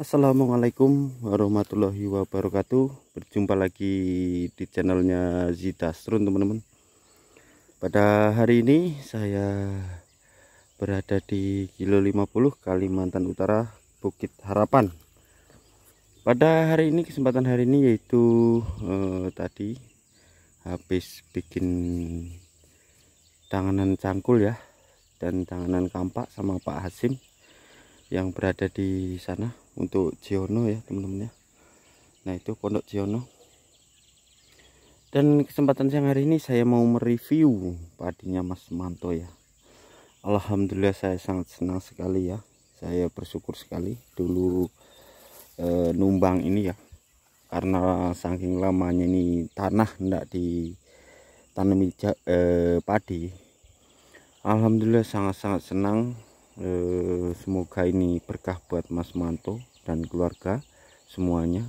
Assalamualaikum warahmatullahi wabarakatuh Berjumpa lagi di channelnya Zita Strun teman-teman Pada hari ini saya berada di Kilo 50 Kalimantan Utara Bukit Harapan Pada hari ini kesempatan hari ini yaitu eh, tadi habis bikin tanganan cangkul ya dan tanganan kampak sama Pak Hasim yang berada di sana untuk Ciono ya teman-teman ya nah itu pondok Ciono dan kesempatan siang hari ini saya mau mereview padinya Mas Manto ya Alhamdulillah saya sangat senang sekali ya saya bersyukur sekali dulu e, numbang ini ya karena saking lamanya ini tanah tidak ditanami e, padi Alhamdulillah sangat-sangat senang Eh, semoga ini berkah buat Mas Manto dan keluarga semuanya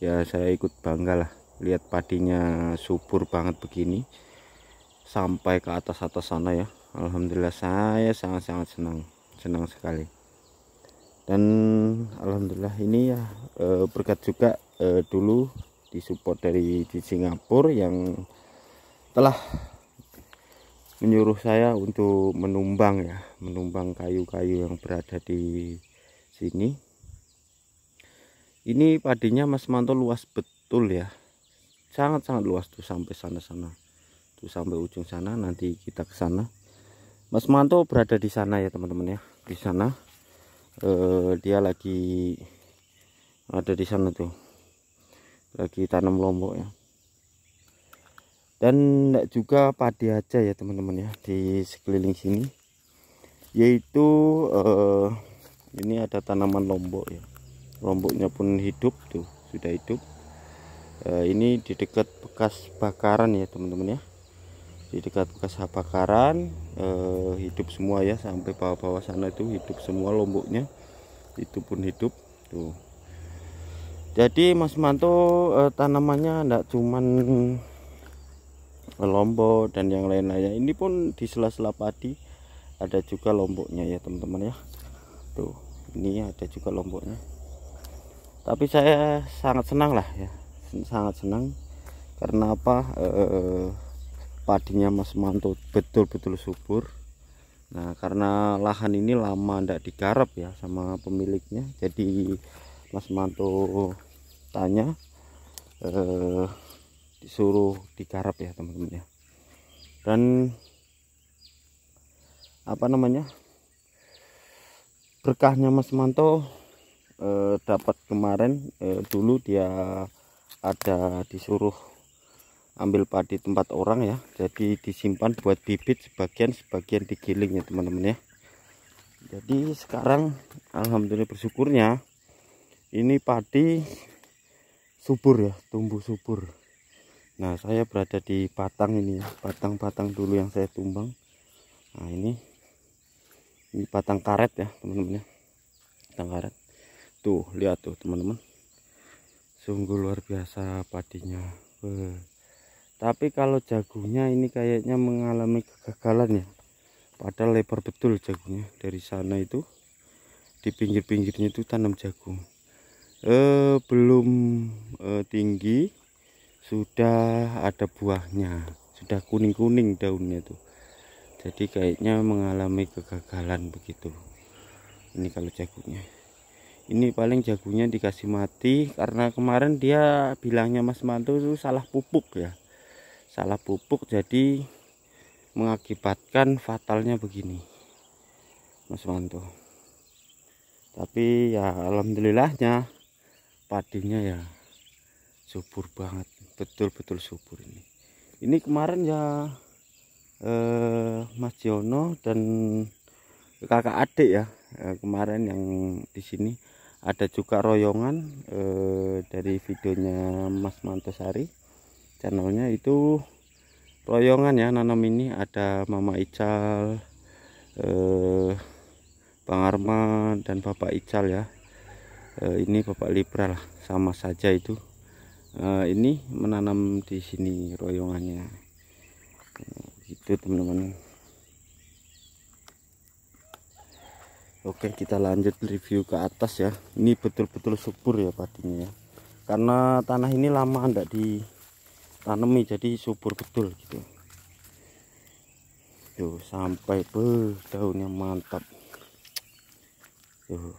ya saya ikut bangga lah lihat padinya subur banget begini sampai ke atas-atas sana ya Alhamdulillah saya sangat-sangat senang senang sekali dan Alhamdulillah ini ya eh, berkat juga eh, dulu disupport dari di Singapura yang telah menyuruh saya untuk menumbang ya menumbang kayu-kayu yang berada di sini ini padinya Mas Manto luas betul ya sangat-sangat luas tuh sampai sana-sana tuh sampai ujung sana nanti kita ke sana Mas Manto berada di sana ya teman-teman ya di sana eh, dia lagi ada di sana tuh lagi tanam lombok ya dan juga padi aja ya teman-teman ya di sekeliling sini yaitu eh, ini ada tanaman lombok ya lomboknya pun hidup tuh sudah hidup eh, ini di dekat bekas bakaran ya teman-teman ya di dekat bekas bakaran eh, hidup semua ya sampai bawah-bawah sana itu hidup semua lomboknya itu pun hidup tuh jadi Mas Manto eh, tanamannya enggak cuman lombok dan yang lain-lainnya ini pun di sela-sela padi ada juga lomboknya ya teman-teman ya tuh ini ada juga lomboknya tapi saya sangat senang lah ya sangat senang karena apa eh, padinya Mas Manto betul-betul subur Nah karena lahan ini lama tidak digarap ya sama pemiliknya jadi Mas Manto tanya eh, disuruh digarap ya teman-teman ya dan apa namanya berkahnya Mas Manto eh, dapat kemarin eh, dulu dia ada disuruh ambil padi tempat orang ya jadi disimpan buat bibit sebagian sebagian digiling ya teman-teman ya jadi sekarang Alhamdulillah bersyukurnya ini padi subur ya tumbuh subur Nah saya berada di batang ini ya batang batang dulu yang saya tumbang Nah ini Ini batang karet ya teman-teman ya Batang karet Tuh lihat tuh teman-teman Sungguh luar biasa padinya Weh. Tapi kalau jagungnya ini kayaknya mengalami kegagalan ya Padahal lebar betul jagungnya Dari sana itu Di pinggir-pinggirnya itu tanam jagung eh, belum eh, tinggi sudah ada buahnya sudah kuning-kuning daunnya tuh jadi kayaknya mengalami kegagalan begitu ini kalau jagungnya ini paling jagungnya dikasih mati karena kemarin dia bilangnya Mas Mantu itu salah pupuk ya salah pupuk jadi mengakibatkan fatalnya begini Mas Mantu tapi ya alhamdulillahnya padinya ya subur banget betul-betul subur ini ini kemarin ya eh, Mas Jono dan kakak adik ya eh, kemarin yang di sini ada juga royongan eh, dari videonya Mas Mantosari channelnya itu royongan ya nanam ini ada Mama Ical eh, Bang Arma dan Bapak Ical ya eh, ini Bapak Libra lah sama saja itu uh, ini menanam di sini royongannya gitu teman-teman Oke kita lanjut review ke atas ya ini betul-betul subur ya padinya ya karena tanah ini lama tidak ditanami jadi subur betul gitu tuh sampai daunnya mantap tuh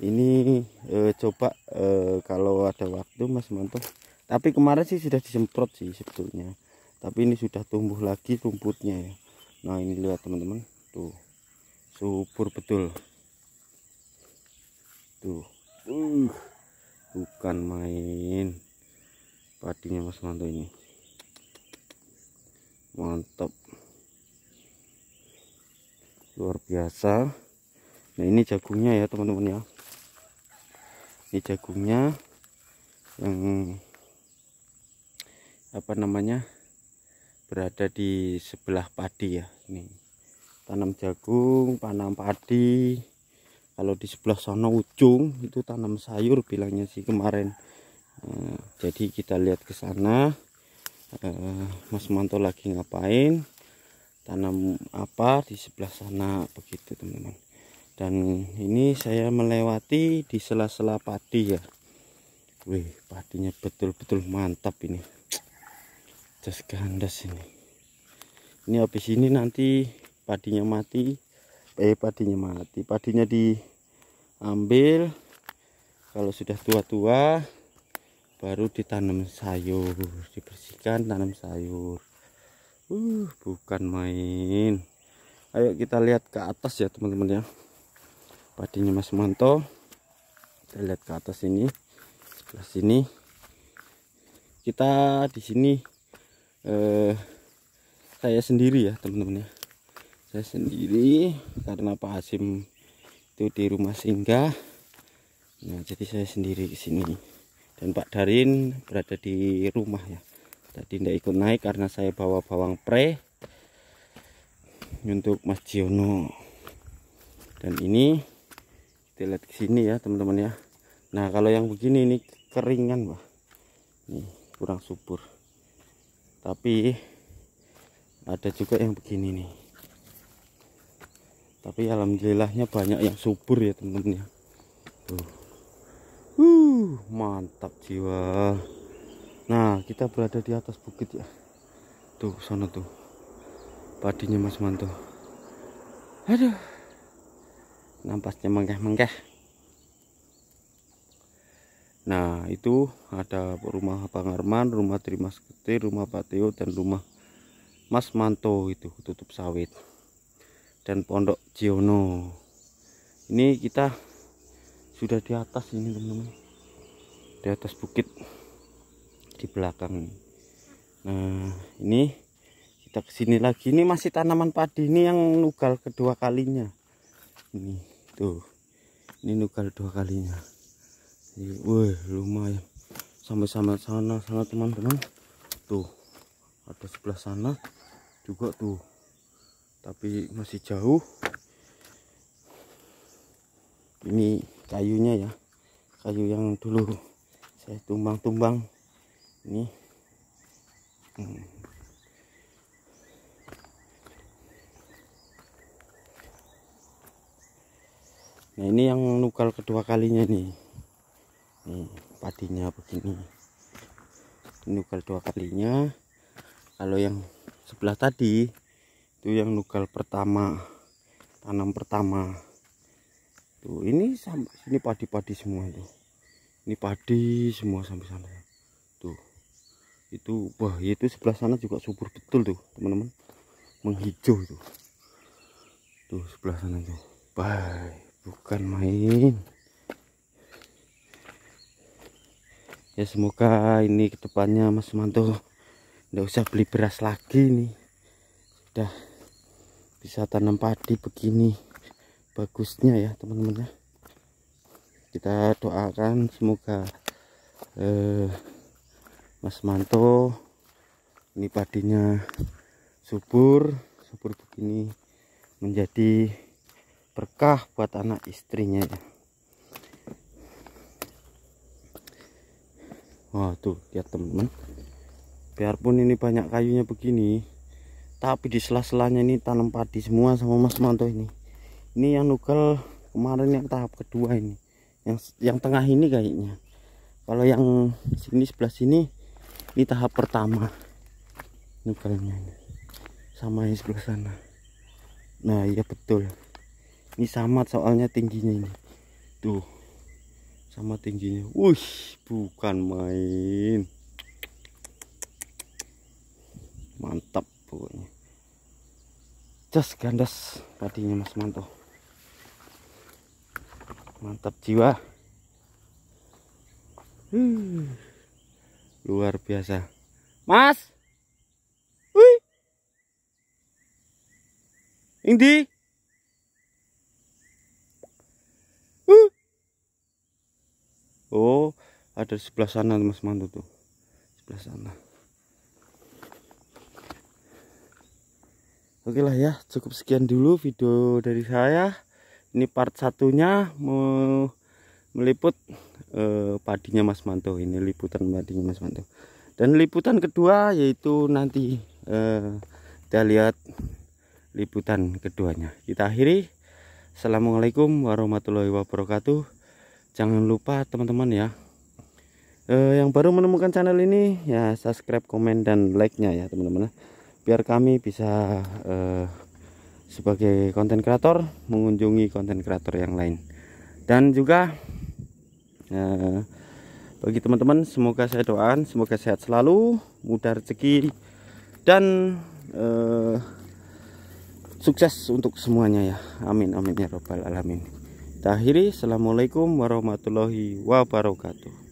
ini eh, coba eh, kalau ada waktu Mas Manto tapi kemarin sih sudah disemprot sih sebetulnya tapi ini sudah tumbuh lagi rumputnya ya nah ini lihat teman-teman tuh subur betul tuh uh, bukan main padinya Mas Manto ini mantap luar biasa nah ini jagungnya ya teman-teman ya ini jagungnya yang apa namanya berada di sebelah padi ya ini tanam jagung tanam padi kalau di sebelah sana ujung itu tanam sayur bilangnya sih kemarin eh, jadi kita lihat ke sana eh, Mas Manto lagi ngapain tanam apa di sebelah sana begitu teman-teman dan ini saya melewati di sela-sela padi ya wih padinya betul-betul mantap ini jas gandas ini ini habis ini nanti padinya mati eh padinya mati padinya diambil kalau sudah tua-tua baru ditanam sayur dibersihkan tanam sayur uh bukan main ayo kita lihat ke atas ya teman-teman ya padinya Mas Manto kita lihat ke atas ini sebelah sini kita di sini eh, saya sendiri ya teman-teman ya saya sendiri karena Pak Hasim itu di rumah singgah nah jadi saya sendiri ke sini dan Pak Darin berada di rumah ya tadi tidak ikut naik karena saya bawa bawang pre untuk Mas Jono dan ini kita lihat ke sini ya teman-teman ya nah kalau yang begini ini keringan wah nih kurang subur tapi ada juga yang begini nih tapi alhamdulillahnya banyak yang subur ya teman-teman ya tuh uh, mantap jiwa nah kita berada di atas bukit ya tuh sana tuh padinya mas manto aduh nampasnya mengkeh-mengkeh nah itu ada rumah Bang Arman rumah Terima Gede rumah Pak Teo, dan rumah Mas Manto itu tutup sawit dan pondok Jiono ini kita sudah di atas ini teman-teman di atas bukit di belakang nah ini kita kesini lagi ini masih tanaman padi ini yang nugal kedua kalinya ini tuh ini nukar dua kalinya wih lumayan sampai sama sana sana teman-teman tuh ada sebelah sana juga tuh tapi masih jauh ini kayunya ya kayu yang dulu saya tumbang-tumbang ini hmm. nah ini yang nukal kedua kalinya nih nih padinya begini nukal dua kalinya kalau yang sebelah tadi itu yang nukal pertama tanam pertama tuh ini sampai sini padi-padi semua itu ini padi semua sampai sana tuh itu wah itu sebelah sana juga subur betul tuh teman-teman menghijau itu tuh sebelah sana tuh bye bukan main ya semoga ini kedepannya Mas Manto nggak usah beli beras lagi nih sudah bisa tanam padi begini bagusnya ya teman-teman ya kita doakan semoga eh, Mas Manto ini padinya subur subur begini menjadi berkah buat anak istrinya ya. Wah tuh lihat teman-teman biarpun ini banyak kayunya begini tapi di sela-selanya ini tanam padi semua sama Mas Manto ini ini yang nukel kemarin yang tahap kedua ini yang yang tengah ini kayaknya kalau yang sini sebelah sini ini tahap pertama nukelnya ini sama yang sebelah sana nah iya betul ini sama soalnya tingginya ini tuh sama tingginya wih bukan main mantap pokoknya just gandas padinya mas manto mantap jiwa luar biasa mas wih Indi ada di sebelah sana Mas mantu tuh, sebelah sana Oke lah ya cukup sekian dulu video dari saya ini part satunya mau meliput eh, padinya Mas Manto ini liputan padinya Mas Manto dan liputan kedua yaitu nanti eh, kita lihat liputan keduanya kita akhiri Assalamualaikum warahmatullahi wabarakatuh jangan lupa teman-teman ya eh, yang baru menemukan channel ini ya subscribe komen dan like nya ya teman-teman ya. biar kami bisa eh, sebagai konten kreator mengunjungi konten kreator yang lain dan juga eh, bagi teman-teman semoga saya doakan semoga sehat selalu mudah rezeki dan eh, sukses untuk semuanya ya amin amin ya robbal alamin Terakhir, assalamualaikum warahmatullahi wabarakatuh